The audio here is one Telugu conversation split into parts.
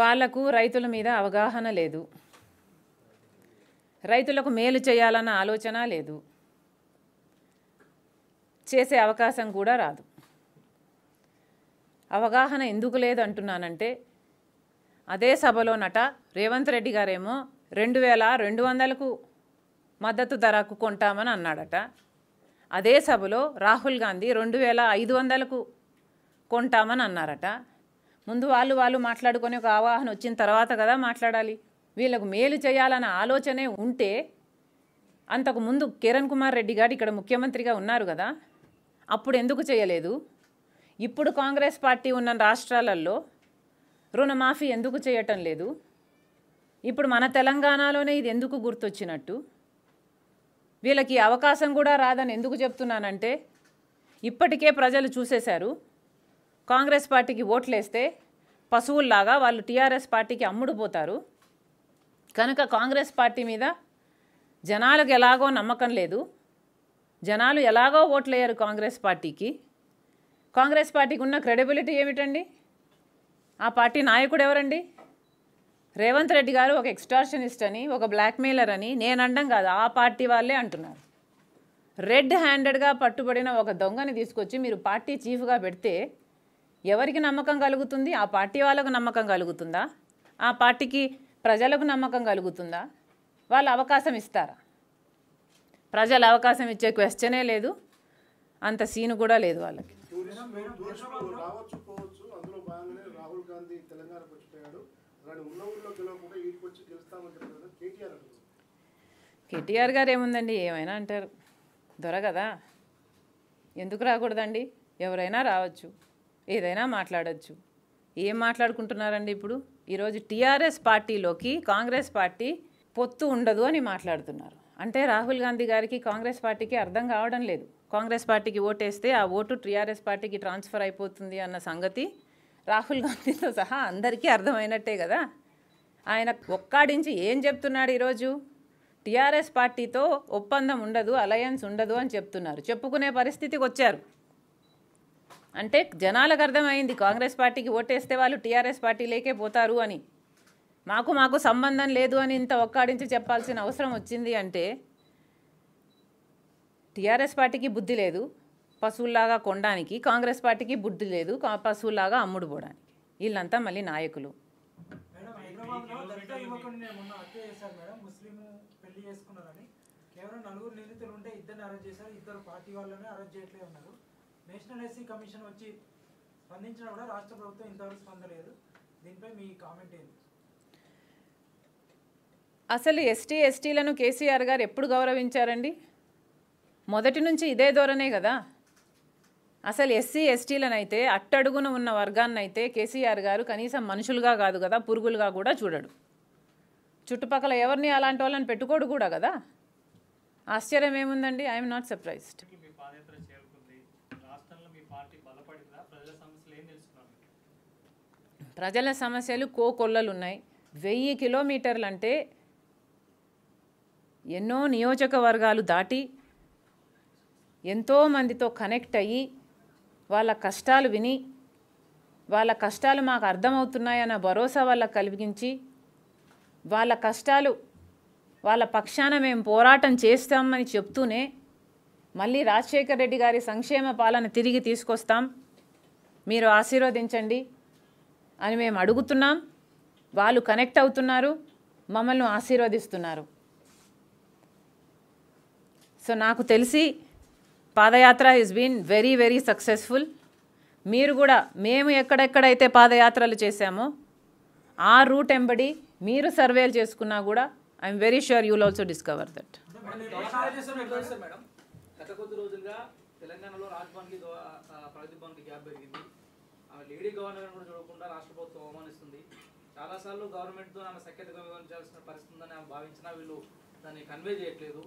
వాళ్లకు రైతుల మీద అవగాహన లేదు రైతులకు మేలు చేయాలన్న ఆలోచన లేదు చేసే అవకాశం కూడా రాదు అవగాహన ఎందుకు లేదంటున్నానంటే అదే సభలో నట రేవంత్ రెడ్డి గారేమో రెండు వేల రెండు వందలకు మద్దతు ధరకు కొంటామని అన్నాడట అదే సభలో రాహుల్ గాంధీ రెండు వేల ఐదు వందలకు కొంటామని అన్నారట ముందు వాళ్ళు వాళ్ళు మాట్లాడుకొని ఒక అవగాహన వచ్చిన తర్వాత కదా మాట్లాడాలి వీళ్ళకు మేలు చేయాలన్న ఆలోచనే ఉంటే అంతకు ముందు కిరణ్ కుమార్ రెడ్డి గారు ఇక్కడ ముఖ్యమంత్రిగా ఉన్నారు కదా అప్పుడు ఎందుకు చేయలేదు ఇప్పుడు కాంగ్రెస్ పార్టీ ఉన్న రాష్ట్రాలలో రుణమాఫీ ఎందుకు చేయటం లేదు ఇప్పుడు మన తెలంగాణలోనే ఇది ఎందుకు గుర్తొచ్చినట్టు వీళ్ళకి అవకాశం కూడా రాదని ఎందుకు చెప్తున్నానంటే ఇప్పటికే ప్రజలు చూసేశారు కాంగ్రెస్ పార్టీకి ఓట్లేస్తే పశువుల్లాగా వాళ్ళు టీఆర్ఎస్ పార్టీకి అమ్ముడుపోతారు కనుక కాంగ్రెస్ పార్టీ మీద జనాలకు ఎలాగో నమ్మకం లేదు జనాలు ఎలాగో ఓట్లయ్యారు కాంగ్రెస్ పార్టీకి కాంగ్రెస్ పార్టీకి ఉన్న క్రెడిబిలిటీ ఏమిటండి ఆ పార్టీ నాయకుడు ఎవరండి రేవంత్ రెడ్డి గారు ఒక ఎక్స్టార్షనిస్ట్ అని ఒక బ్లాక్మెయిలర్ అని నేను అనడం కాదు ఆ పార్టీ వాళ్ళే అంటున్నారు రెడ్ హ్యాండెడ్గా పట్టుబడిన ఒక దొంగని తీసుకొచ్చి మీరు పార్టీ చీఫ్గా పెడితే ఎవరికి నమ్మకం కలుగుతుంది ఆ పార్టీ వాళ్ళకు నమ్మకం కలుగుతుందా ఆ పార్టీకి ప్రజలకు నమ్మకం కలుగుతుందా వాళ్ళు అవకాశం ఇస్తారా ప్రజలు అవకాశం ఇచ్చే క్వశ్చనే లేదు అంత సీను కూడా లేదు వాళ్ళకి కేటీఆర్ గారు ఏముందండి ఏమైనా అంటారు దొరకదా ఎందుకు రాకూడదండి ఎవరైనా రావచ్చు ఏదైనా మాట్లాడచ్చు ఏం మాట్లాడుకుంటున్నారండి ఇప్పుడు ఈరోజు టీఆర్ఎస్ పార్టీలోకి కాంగ్రెస్ పార్టీ పొత్తు ఉండదు అని మాట్లాడుతున్నారు అంటే రాహుల్ గాంధీ గారికి కాంగ్రెస్ పార్టీకి అర్థం కావడం లేదు కాంగ్రెస్ పార్టీకి ఓటేస్తే ఆ ఓటు టీఆర్ఎస్ పార్టీకి ట్రాన్స్ఫర్ అయిపోతుంది అన్న సంగతి రాహుల్ గాంధీతో సహా అందరికీ అర్థమైనట్టే కదా ఆయన ఒక్కాడించి ఏం చెప్తున్నాడు ఈరోజు టీఆర్ఎస్ పార్టీతో ఒప్పందం ఉండదు అలయన్స్ ఉండదు అని చెప్తున్నారు చెప్పుకునే పరిస్థితికి వచ్చారు అంటే జనాలకు అర్థమైంది కాంగ్రెస్ పార్టీకి ఓటేస్తే వాళ్ళు టీఆర్ఎస్ పార్టీలేకే పోతారు అని మాకు మాకు సంబంధం లేదు అని ఇంత ఒక్కాడించి చెప్పాల్సిన అవసరం వచ్చింది అంటే టీఆర్ఎస్ పార్టీకి బుద్ధి లేదు పశువుల్లాగా కొనడానికి కాంగ్రెస్ పార్టీకి బుద్ధి లేదు పశువుల్లాగా అమ్ముడు పోవడానికి వీళ్ళంతా మళ్ళీ నాయకులు కేవలం నలుగురు నిందితులు ఉంటే ఇద్దరు అరెస్ట్ చేశారు ఇద్దరు పార్టీ వాళ్ళనే అరెస్ట్ ఉన్నారు నేషనల్ ఎస్సీ కమిషన్ వచ్చి స్పందించినా కూడా రాష్ట్ర ప్రభుత్వం ఇంతవరకు స్పందలేదు దీనిపై మీ కామెంట్ ఏంటి అసలు ఎస్టీ ఎస్టీలను కేసీఆర్ గారు ఎప్పుడు గౌరవించారండి మొదటి నుంచి ఇదే ధోరణే కదా అసలు ఎస్సీ ఎస్టీలనైతే అట్టడుగున ఉన్న వర్గాన్నైతే కేసీఆర్ గారు కనీసం మనుషులుగా కాదు కదా పురుగులుగా కూడా చూడడు చుట్టుపక్కల ఎవరిని అలాంటి వాళ్ళని పెట్టుకోడు కూడా కదా ఆశ్చర్యం ఏముందండి ఐఎమ్ నాట్ సర్ప్రైజ్డ్ ప్రజల సమస్యలు ఉన్నాయి వెయ్యి కిలోమీటర్లు అంటే ఎన్నో నియోజకవర్గాలు దాటి ఎంతోమందితో కనెక్ట్ అయ్యి వాళ్ళ కష్టాలు విని వాళ్ళ కష్టాలు మాకు అర్థమవుతున్నాయన్న భరోసా వాళ్ళకు కలిగించి వాళ్ళ కష్టాలు వాళ్ళ పక్షాన మేము పోరాటం చేస్తామని చెప్తూనే మళ్ళీ రాజశేఖర్ రెడ్డి గారి సంక్షేమ పాలన తిరిగి తీసుకొస్తాం మీరు ఆశీర్వదించండి అని మేము అడుగుతున్నాం వాళ్ళు కనెక్ట్ అవుతున్నారు మమ్మల్ని ఆశీర్వదిస్తున్నారు సో నాకు తెలిసి పాదయాత్ర is been very very successful మీరు కూడా మేము ఎక్కడెక్కడైతే పాదయాత్రలు చేశామో ఆ రూట్ ఎంబడి మీరు సర్వేలు చేసుకున్నా కూడా I'm very sure you'll also discover that తెలంగాణలో రాజ్ ప్రగతి గ్యాప్ పెరిగింది లేడీ గవర్నర్ కూడా చూడకుండా రాష్ట్ర ప్రభుత్వం అవమానిస్తుంది చాలాసార్లు గవర్నమెంట్తో ఆమె సఖ్యతగా వివరించాల్సిన పరిస్థితి ఉందని ఆమె భావించినా వీళ్ళు దాన్ని కన్వే చేయట్లేదు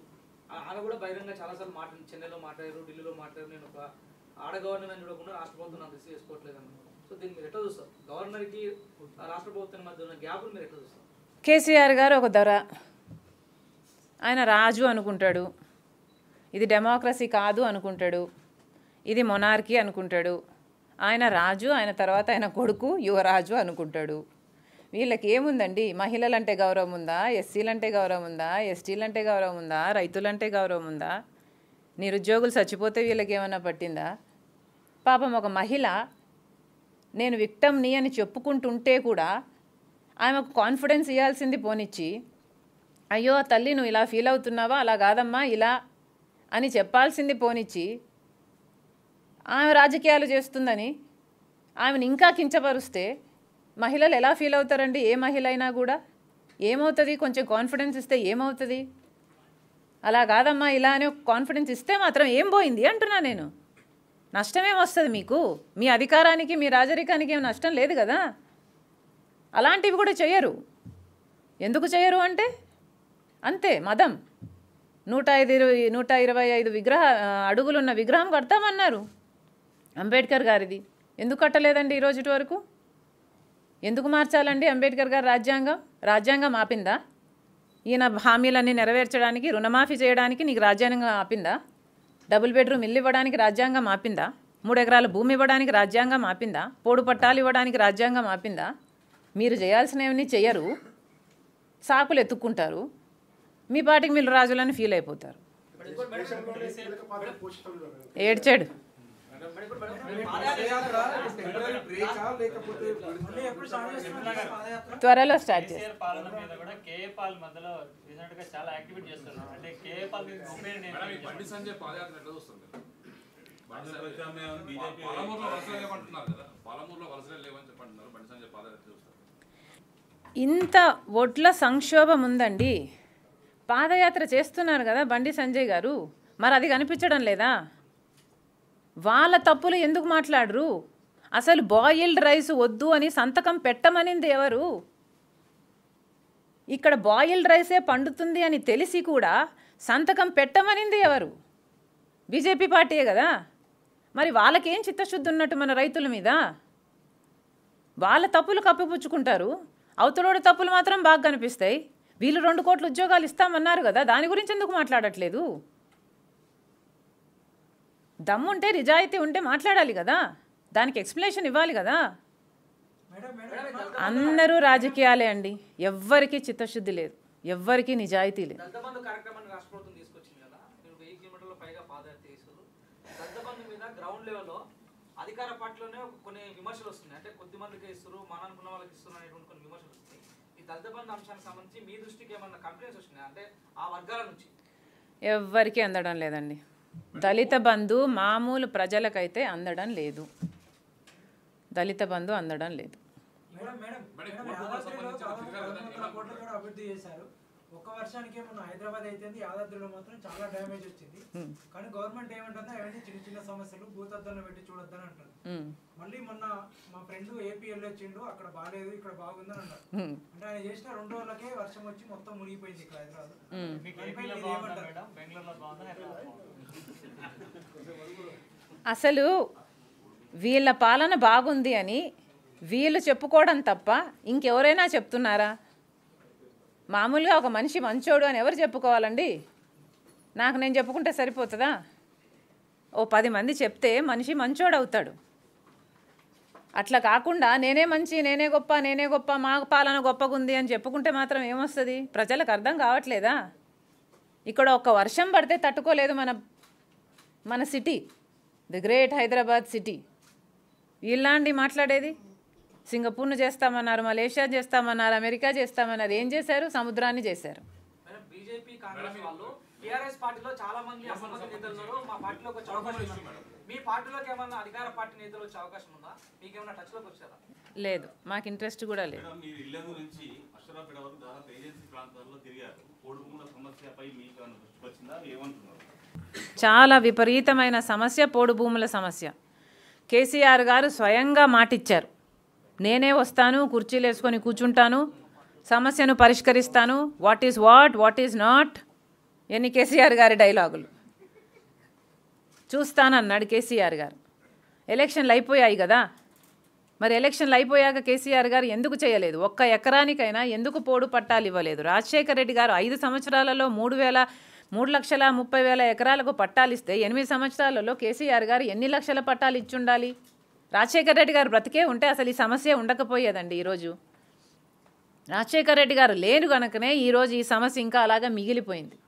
ఆమె కూడా బహిరంగ చాలాసార్లు మాట్లా చెన్నైలో మాట్లాడారు ఢిల్లీలో మాట్లాడారు నేను ఒక ఆడ గవర్నర్ అని చూడకుండా రాష్ట్ర ప్రభుత్వం నాకు రిసీవ్ చేసుకోవట్లేదని సో దీన్ని మీరు ఎట్లా చూస్తారు గవర్నర్కి రాష్ట్ర ప్రభుత్వం మధ్య ఉన్న గ్యాప్ను మీరు ఎట్లా చూస్తారు కేసీఆర్ గారు ఒక ధర ఆయన రాజు అనుకుంటాడు ఇది డెమోక్రసీ కాదు అనుకుంటాడు ఇది మొనార్కీ అనుకుంటాడు ఆయన రాజు ఆయన తర్వాత ఆయన కొడుకు యువరాజు అనుకుంటాడు వీళ్ళకి ఏముందండి మహిళలంటే గౌరవం ఉందా ఎస్సీలంటే గౌరవం ఉందా ఎస్టీలంటే గౌరవం ఉందా రైతులంటే గౌరవం ఉందా నిరుద్యోగులు చచ్చిపోతే వీళ్ళకి ఏమైనా పట్టిందా పాపం ఒక మహిళ నేను విక్టమ్ని అని చెప్పుకుంటుంటే కూడా ఆమెకు కాన్ఫిడెన్స్ ఇవ్వాల్సింది పోనిచ్చి అయ్యో తల్లి నువ్వు ఇలా ఫీల్ అవుతున్నావా అలా కాదమ్మా ఇలా అని చెప్పాల్సింది పోనిచ్చి ఆమె రాజకీయాలు చేస్తుందని ఆమెను ఇంకా కించపరుస్తే మహిళలు ఎలా ఫీల్ అవుతారండి ఏ మహిళ అయినా కూడా ఏమవుతుంది కొంచెం కాన్ఫిడెన్స్ ఇస్తే ఏమవుతుంది అలా కాదమ్మా ఇలా అని కాన్ఫిడెన్స్ ఇస్తే మాత్రం ఏం పోయింది అంటున్నా నేను నష్టమేమొస్తుంది మీకు మీ అధికారానికి మీ రాజరికానికి ఏం నష్టం లేదు కదా అలాంటివి కూడా చేయరు ఎందుకు చేయరు అంటే అంతే మదం నూట ఐదు నూట ఇరవై ఐదు విగ్రహ అడుగులున్న విగ్రహం కడతామన్నారు అంబేద్కర్ గారిది ఎందుకు కట్టలేదండి ఈరోజు వరకు ఎందుకు మార్చాలండి అంబేద్కర్ గారు రాజ్యాంగం రాజ్యాంగం ఆపిందా ఈయన హామీలన్నీ నెరవేర్చడానికి రుణమాఫీ చేయడానికి నీకు రాజ్యాంగం ఆపిందా డబుల్ బెడ్రూమ్ ఇల్లు ఇవ్వడానికి రాజ్యాంగం ఆపిందా మూడు ఎకరాల భూమి ఇవ్వడానికి రాజ్యాంగం ఆపిందా పోడు పట్టాలు ఇవ్వడానికి రాజ్యాంగం ఆపిందా మీరు చేయాల్సినవన్నీ చేయరు సాకులు ఎత్తుక్కుంటారు మీ పాటికి మీరు రాజులని ఫీల్ అయిపోతారు ఏడ్చాడు త్వరలో స్టార్ట్ ఇంత ఒట్ల సంక్షోభం ఉందండి పాదయాత్ర చేస్తున్నారు కదా బండి సంజయ్ గారు మరి అది కనిపించడం లేదా వాళ్ళ తప్పులు ఎందుకు మాట్లాడరు అసలు బాయిల్డ్ రైస్ వద్దు అని సంతకం పెట్టమనింది ఎవరు ఇక్కడ బాయిల్డ్ రైసే పండుతుంది అని తెలిసి కూడా సంతకం పెట్టమనింది ఎవరు బీజేపీ పార్టీయే కదా మరి వాళ్ళకేం చిత్తశుద్ధి ఉన్నట్టు మన రైతుల మీద వాళ్ళ తప్పులు కప్పిపుచ్చుకుంటారు అవతలోడి తప్పులు మాత్రం బాగా కనిపిస్తాయి వీళ్ళు రెండు కోట్ల ఉద్యోగాలు ఇస్తామన్నారు కదా దాని గురించి ఎందుకు మాట్లాడట్లేదు దమ్ముంటే నిజాయితీ ఉంటే మాట్లాడాలి కదా దానికి ఎక్స్ప్లెనేషన్ ఇవ్వాలి కదా అందరూ రాజకీయాలే అండి ఎవ్వరికీ చిత్తశుద్ధి లేదు ఎవ్వరికీ నిజాయితీ లేదు కొన్ని విమర్శలు వస్తున్నాయి అంటే కొద్ది మందికి కొన్ని విమర్శలు ఎవ్వరికీ అందడం లేదండి దళిత బంధు మామూలు ప్రజలకైతే అందడం లేదు దళిత బంధు అందడం లేదు వర్షానికి ఏమన్నా హైదరాబాద్ అయితే యాదాద్రిలో మాత్రం చాలా డ్యామేజ్ వచ్చింది కానీ గవర్నమెంట్ ఏమంటుందో అవన్నీ చిన్న చిన్న సమస్యలు భూతద్దంలో పెట్టి చూడొద్దని అంటారు మళ్ళీ మొన్న మా ఫ్రెండ్ ఏపీ వచ్చిండు అక్కడ బాగాలేదు ఇక్కడ బాగుందని అంటారు అంటే ఆయన చేసిన రెండు రోజులకే వర్షం వచ్చి మొత్తం మునిగిపోయింది ఇక్కడ హైదరాబాద్ అసలు వీళ్ళ పాలన బాగుంది అని వీళ్ళు చెప్పుకోవడం తప్ప ఇంకెవరైనా చెప్తున్నారా మామూలుగా ఒక మనిషి మంచోడు అని ఎవరు చెప్పుకోవాలండి నాకు నేను చెప్పుకుంటే సరిపోతుందా ఓ పది మంది చెప్తే మనిషి మంచోడు అవుతాడు అట్లా కాకుండా నేనే మంచి నేనే గొప్ప నేనే గొప్ప మా పాలన గొప్పగుంది అని చెప్పుకుంటే మాత్రం ఏమొస్తుంది ప్రజలకు అర్థం కావట్లేదా ఇక్కడ ఒక వర్షం పడితే తట్టుకోలేదు మన మన city the great Hyderabad city ఇలాంటి మాట్లాడేది సింగపూర్ను చేస్తామన్నారు మలేషియా చేస్తామన్నారు అమెరికా చేస్తామన్నారు ఏం చేశారు సముద్రాన్ని చేశారు లేదు మాకు ఇంట్రెస్ట్ కూడా లేదు చాలా విపరీతమైన సమస్య పోడు భూముల సమస్య కేసీఆర్ గారు స్వయంగా మాటిచ్చారు నేనే వస్తాను కుర్చీలు వేసుకొని కూర్చుంటాను సమస్యను పరిష్కరిస్తాను what is what what is not ఎన్ని కేసీఆర్ గారి డైలాగులు చూస్తానన్నాడు కేసీఆర్ గారు ఎలక్షన్లు అయిపోయాయి కదా మరి ఎలక్షన్లు అయిపోయాక కేసీఆర్ గారు ఎందుకు చేయలేదు ఒక్క ఎకరానికైనా ఎందుకు పోడు పట్టాలు ఇవ్వలేదు రాజశేఖర రెడ్డి గారు ఐదు సంవత్సరాలలో మూడు వేల మూడు లక్షల ముప్పై వేల ఎకరాలకు పట్టాలు ఇస్తే ఎనిమిది సంవత్సరాలలో కేసీఆర్ గారు ఎన్ని లక్షల పట్టాలు ఇచ్చుండాలి రాజశేఖర రెడ్డి గారు బ్రతికే ఉంటే అసలు ఈ సమస్య ఉండకపోయేదండి ఈరోజు రాజశేఖర రెడ్డి గారు లేరు కనుకనే ఈరోజు ఈ సమస్య ఇంకా అలాగా మిగిలిపోయింది